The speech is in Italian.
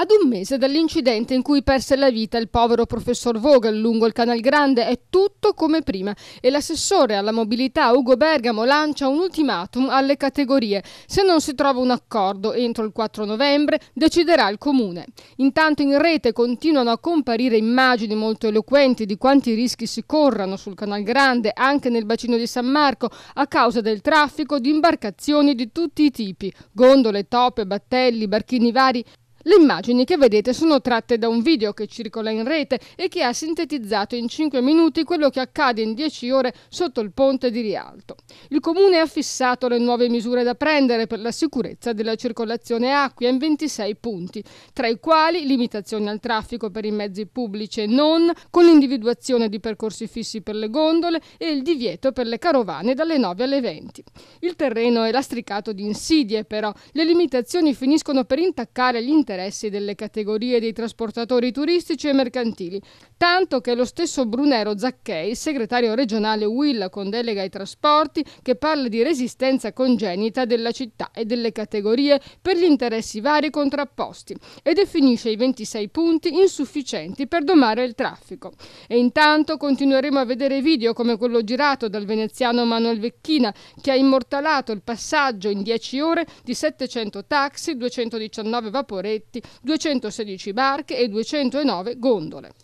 Ad un mese dall'incidente in cui perse la vita il povero professor Vogel lungo il Canal Grande è tutto come prima e l'assessore alla mobilità Ugo Bergamo lancia un ultimatum alle categorie. Se non si trova un accordo entro il 4 novembre deciderà il comune. Intanto in rete continuano a comparire immagini molto eloquenti di quanti rischi si corrano sul Canal Grande anche nel bacino di San Marco a causa del traffico di imbarcazioni di tutti i tipi, gondole, tope, battelli, barchini vari le immagini che vedete sono tratte da un video che circola in rete e che ha sintetizzato in 5 minuti quello che accade in 10 ore sotto il ponte di Rialto. Il comune ha fissato le nuove misure da prendere per la sicurezza della circolazione acquia in 26 punti, tra i quali limitazioni al traffico per i mezzi pubblici e non, con l'individuazione di percorsi fissi per le gondole e il divieto per le carovane dalle 9 alle 20. Il terreno è lastricato di insidie però, le limitazioni finiscono per intaccare gli interessi interessi delle categorie dei trasportatori turistici e mercantili, tanto che lo stesso Brunero Zacchei, segretario regionale Will con delega ai trasporti, che parla di resistenza congenita della città e delle categorie per gli interessi vari contrapposti e definisce i 26 punti insufficienti per domare il traffico. E intanto continueremo a vedere video come quello girato dal veneziano Manuel Vecchina che ha immortalato il passaggio in 10 ore di 700 taxi, 219 vaporetti traghetti, 216 barche e 209 gondole.